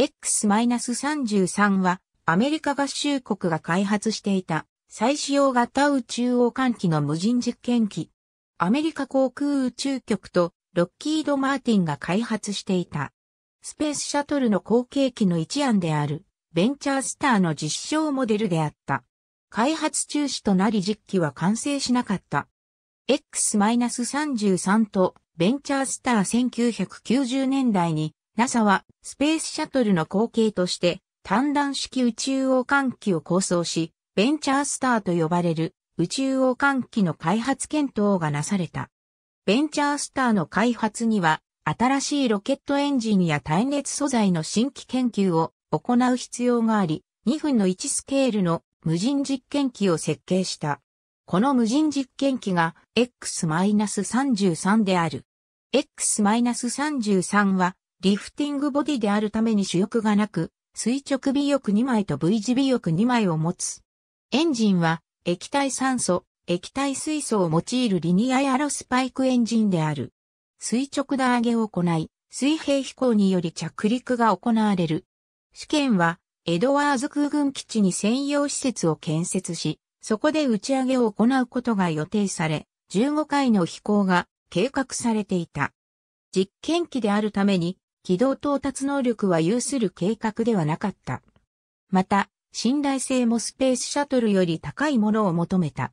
X-33 はアメリカ合衆国が開発していた再使用型宇宙王艦機の無人実験機。アメリカ航空宇宙局とロッキード・マーティンが開発していた。スペースシャトルの後継機の一案であるベンチャースターの実証モデルであった。開発中止となり実機は完成しなかった。X-33 とベンチャースター1990年代に NASA はスペースシャトルの後継として単弾式宇宙王換気を構想し、ベンチャースターと呼ばれる宇宙王換気の開発検討がなされた。ベンチャースターの開発には新しいロケットエンジンや耐熱素材の新規研究を行う必要があり、2分の1スケールの無人実験機を設計した。この無人実験機が X-33 である。X-33 はリフティングボディであるために主翼がなく、垂直尾翼2枚と V 字尾翼2枚を持つ。エンジンは液体酸素、液体水素を用いるリニアエアロスパイクエンジンである。垂直打上げを行い、水平飛行により着陸が行われる。試験は、エドワーズ空軍基地に専用施設を建設し、そこで打ち上げを行うことが予定され、15回の飛行が計画されていた。実験機であるために軌道到達能力は有する計画ではなかった。また、信頼性もスペースシャトルより高いものを求めた。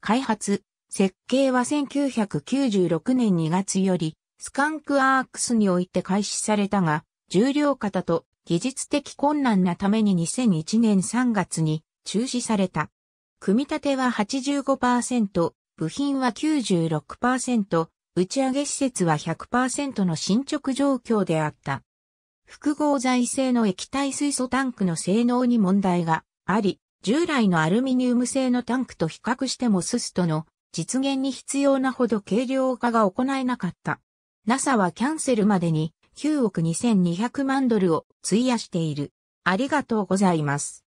開発、設計は1996年2月より、スカンクアークスにおいて開始されたが、重量型と技術的困難なために2001年3月に中止された。組み立ては85%、部品は96%、打ち上げ施設は100%の進捗状況であった。複合材製の液体水素タンクの性能に問題があり、従来のアルミニウム製のタンクと比較してもススとの実現に必要なほど軽量化が行えなかった。NASA はキャンセルまでに9億2200万ドルを費やしている。ありがとうございます。